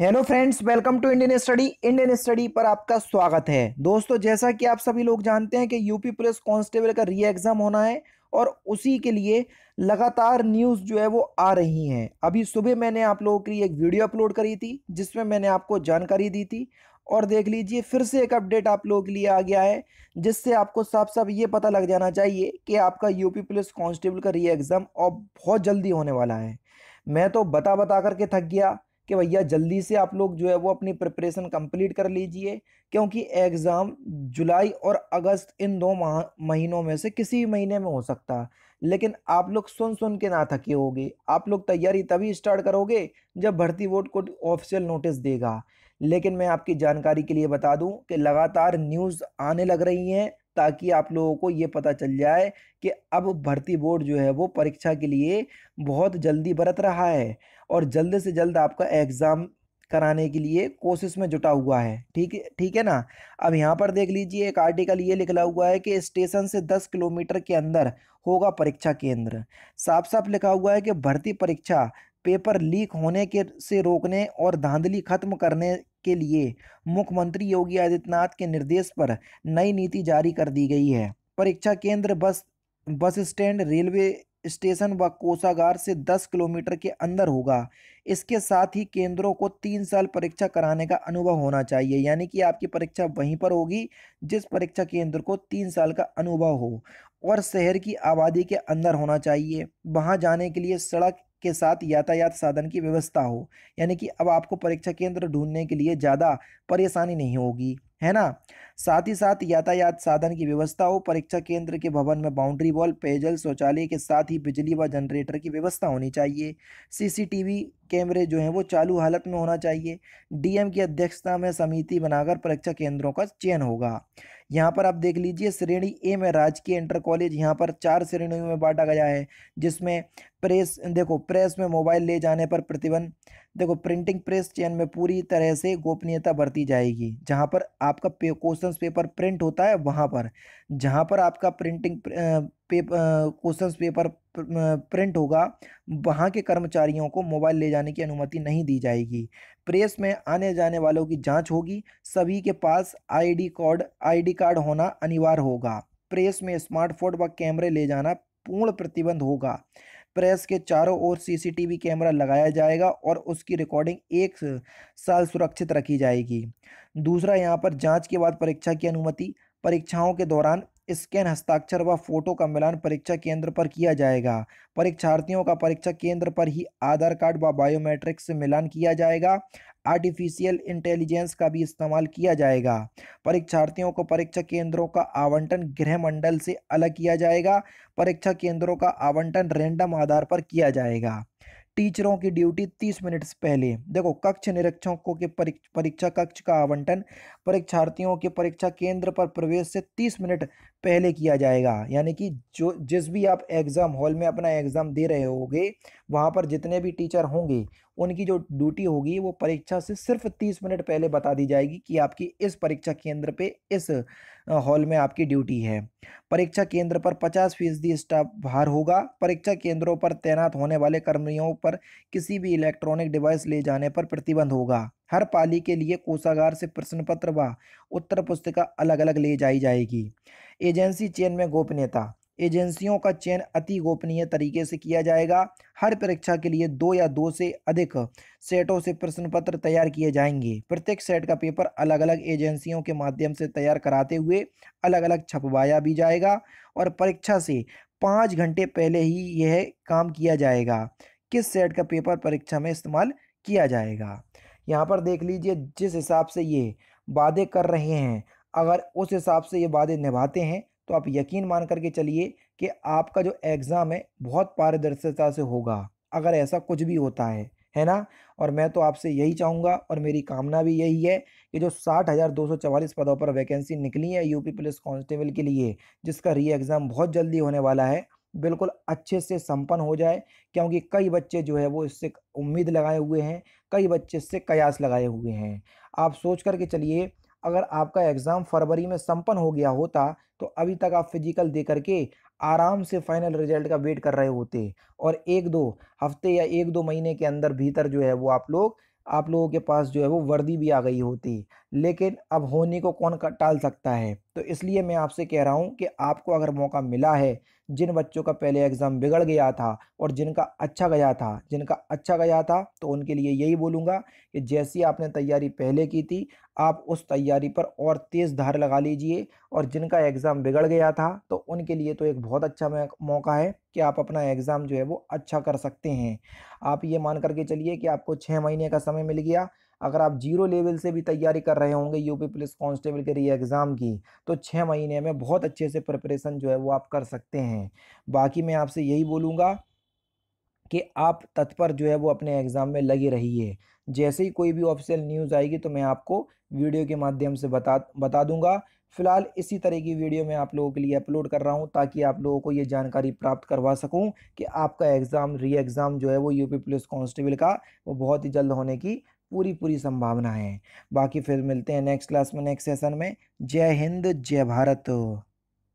hello friends welcome to Indian Study Indian Study पर आपका स्वागत है दोस्तों जैसा कि आप सभी लोग जानते हैं कि यूपी पुलिस कांस्टेबल का री एग्ज़ाम होना है और उसी के लिए लगातार न्यूज़ जो है वो आ रही हैं अभी सुबह मैंने आप लोगों के लिए एक वीडियो अपलोड करी थी जिसमें मैंने आपको जानकारी दी थी और देख लीजिए फिर से एक अपडेट आप लोगों के लिए आ गया है जिससे आपको साफ साफ ये पता लग जाना चाहिए कि आपका यूपी पुलिस कांस्टेबल का री एग्ज़ाम और बहुत जल्दी होने वाला है मैं तो बता बता करके थक गया कि भैया जल्दी से आप लोग जो है वो अपनी प्रिपरेशन कंप्लीट कर लीजिए क्योंकि एग्ज़ाम जुलाई और अगस्त इन दो माह महीनों में से किसी भी महीने में हो सकता है लेकिन आप लोग सुन सुन के ना थके होगे आप लोग तैयारी तभी स्टार्ट करोगे जब भर्ती बोर्ड को ऑफिशियल नोटिस देगा लेकिन मैं आपकी जानकारी के लिए बता दूं कि लगातार न्यूज़ आने लग रही हैं ताकि आप लोगों को ये पता चल जाए कि अब भर्ती बोर्ड जो है वो परीक्षा के लिए बहुत जल्दी बरत रहा है और जल्द से जल्द आपका एग्ज़ाम कराने के लिए कोशिश में जुटा हुआ है ठीक ठीक है ना अब यहाँ पर देख लीजिए एक आर्टिकल ये लिखला हुआ है कि स्टेशन से दस किलोमीटर के अंदर होगा परीक्षा केंद्र साफ साफ लिखा हुआ है कि भर्ती परीक्षा पेपर लीक होने के से रोकने और धांधली खत्म करने के लिए मुख्यमंत्री योगी आदित्यनाथ के निर्देश पर नई नीति जारी कर दी गई है परीक्षा केंद्र बस बस स्टैंड रेलवे स्टेशन व कोषागार से 10 किलोमीटर के अंदर होगा इसके साथ ही केंद्रों को तीन साल परीक्षा कराने का अनुभव होना चाहिए यानी कि आपकी परीक्षा वहीं पर होगी जिस परीक्षा केंद्र को तीन साल का अनुभव हो और शहर की आबादी के अंदर होना चाहिए वहां जाने के लिए सड़क के साथ यातायात साधन की व्यवस्था हो यानी कि अब आपको परीक्षा केंद्र ढूंढने के लिए ज़्यादा परेशानी नहीं होगी है ना साथ ही साथ यातायात साधन की व्यवस्था हो परीक्षा केंद्र के भवन में बाउंड्री वॉल पेयजल शौचालय के साथ ही बिजली व जनरेटर की व्यवस्था होनी चाहिए सीसीटीवी कैमरे जो हैं वो चालू हालत में होना चाहिए डीएम की अध्यक्षता में समिति बनाकर परीक्षा केंद्रों का चयन होगा यहाँ पर आप देख लीजिए श्रेणी ए में राजकीय इंटर कॉलेज यहाँ पर चार श्रेणियों में बांटा गया है जिसमें प्रेस देखो प्रेस में मोबाइल ले जाने पर प्रतिबंध देखो प्रिंटिंग प्रेस चयन में पूरी तरह से गोपनीयता बरती जाएगी जहाँ पर आपका क्वेश्चन क्वेश्चन पेपर प्रिंट होता है वहाँ पर जहाँ पर आपका printing paper question paper print होगा वहाँ के कर्मचारियों को मोबाइल ले जाने की अनुमति नहीं दी जाएगी प्रेस में आने जाने वालों की जांच होगी सभी के पास आईडी कार्ड आईडी कार्ड होना अनिवार्य होगा प्रेस में स्मार्टफोन व कैमरे ले जाना पूर्ण प्रतिबंध होगा प्रेस के चारों ओर सीसीटीवी कैमरा लगाया जाएगा और उसकी रिकॉर्डिंग एक साल सुरक्षित रखी जाएगी दूसरा यहाँ पर जांच के बाद परीक्षा की अनुमति परीक्षाओं के दौरान स्कैन हस्ताक्षर व फोटो का मिलान परीक्षा केंद्र पर किया जाएगा परीक्षार्थियों का परीक्षा केंद्र पर ही आधार कार्ड व बायोमेट्रिक से मिलान किया जाएगा आर्टिफिशियल इंटेलिजेंस का भी इस्तेमाल किया जाएगा परीक्षार्थियों को परीक्षा केंद्रों का आवंटन गृह मंडल से अलग किया जाएगा परीक्षा केंद्रों का आवंटन रेंडम आधार पर किया जाएगा टीचरों की ड्यूटी तीस मिनट से पहले देखो कक्ष निरीक्षकों के परीक्षा कक्ष का आवंटन परीक्षार्थियों के परीक्षा केंद्र पर प्रवेश से तीस मिनट पहले किया जाएगा यानी कि जो जिस भी आप एग्ज़ाम हॉल में अपना एग्ज़ाम दे रहे होगे वहाँ पर जितने भी टीचर होंगे उनकी जो ड्यूटी होगी वो परीक्षा से सिर्फ तीस मिनट पहले बता दी जाएगी कि आपकी इस परीक्षा केंद्र पर इस हॉल में आपकी ड्यूटी है परीक्षा केंद्र पर पचास फीसदी स्टाफ भार होगा परीक्षा केंद्रों पर तैनात होने वाले कर्मियों पर किसी भी इलेक्ट्रॉनिक डिवाइस ले जाने पर प्रतिबंध होगा हर पाली के लिए कोषागार से प्रश्न पत्र व उत्तर पुस्तिका अलग अलग ले जाई जाएगी एजेंसी चेन में गोपनीयता एजेंसियों का चयन अति गोपनीय तरीके से किया जाएगा हर परीक्षा के लिए दो या दो से अधिक सेटों से प्रश्न पत्र तैयार किए जाएंगे प्रत्येक सेट का पेपर अलग अलग एजेंसियों के माध्यम से तैयार कराते हुए अलग अलग छपवाया भी जाएगा और परीक्षा से पाँच घंटे पहले ही यह काम किया जाएगा किस सेट का पेपर परीक्षा में इस्तेमाल किया जाएगा यहाँ पर देख लीजिए जिस हिसाब से ये वादे कर रहे हैं अगर उस हिसाब से ये वादे निभाते हैं तो आप यकीन मान करके चलिए कि आपका जो एग्ज़ाम है बहुत पारदर्शिता से होगा अगर ऐसा कुछ भी होता है है ना और मैं तो आपसे यही चाहूँगा और मेरी कामना भी यही है कि जो साठ हज़ार दो सौ चवालीस पदों पर वैकेंसी निकली है यूपी पुलिस कांस्टेबल के लिए जिसका री एग्ज़ाम बहुत जल्दी होने वाला है बिल्कुल अच्छे से संपन्न हो जाए क्योंकि कई बच्चे जो है वो इससे उम्मीद लगाए हुए हैं कई बच्चे इससे कयास लगाए हुए हैं आप सोच करके चलिए अगर आपका एग्ज़ाम फरवरी में संपन्न हो गया होता तो अभी तक आप फिजिकल दे करके आराम से फाइनल रिजल्ट का वेट कर रहे होते और एक दो हफ्ते या एक दो महीने के अंदर भीतर जो है वो आप लोग आप लोगों के पास जो है वो वर्दी भी आ गई होती लेकिन अब होने को कौन टाल सकता है तो इसलिए मैं आपसे कह रहा हूँ कि आपको अगर मौका मिला है जिन बच्चों का पहले एग्ज़ाम बिगड़ गया था और जिनका अच्छा गया था जिनका अच्छा गया था तो उनके लिए यही बोलूँगा कि जैसी आपने तैयारी पहले की थी आप उस तैयारी पर और तेज़ धार लगा लीजिए और जिनका एग्ज़ाम बिगड़ गया था तो उनके लिए तो एक बहुत अच्छा मौका है कि आप अपना एग्ज़ाम जो है वो अच्छा कर सकते हैं आप ये मान करके चलिए कि आपको छः महीने का समय मिल गया अगर आप जीरो लेवल से भी तैयारी कर रहे होंगे यूपी पुलिस कांस्टेबल के री एग्ज़ाम की तो छः महीने में बहुत अच्छे से प्रिपरेशन जो है वो आप कर सकते हैं बाकी मैं आपसे यही बोलूँगा कि आप तत्पर जो है वो अपने एग्ज़ाम में लगे रहिए जैसे ही कोई भी ऑफिशियल न्यूज़ आएगी तो मैं आपको वीडियो के माध्यम से बता बता दूंगा फिलहाल इसी तरह की वीडियो मैं आप लोगों के लिए अपलोड कर रहा हूं ताकि आप लोगों को ये जानकारी प्राप्त करवा सकूं कि आपका एग्ज़ाम री एग्ज़ाम जो है वो यूपी पुलिस कांस्टेबल का वो बहुत ही जल्द होने की पूरी पूरी संभावना है बाकी फिर मिलते हैं नेक्स्ट क्लास में नेक्स्ट सेशन में जय हिंद जय भारत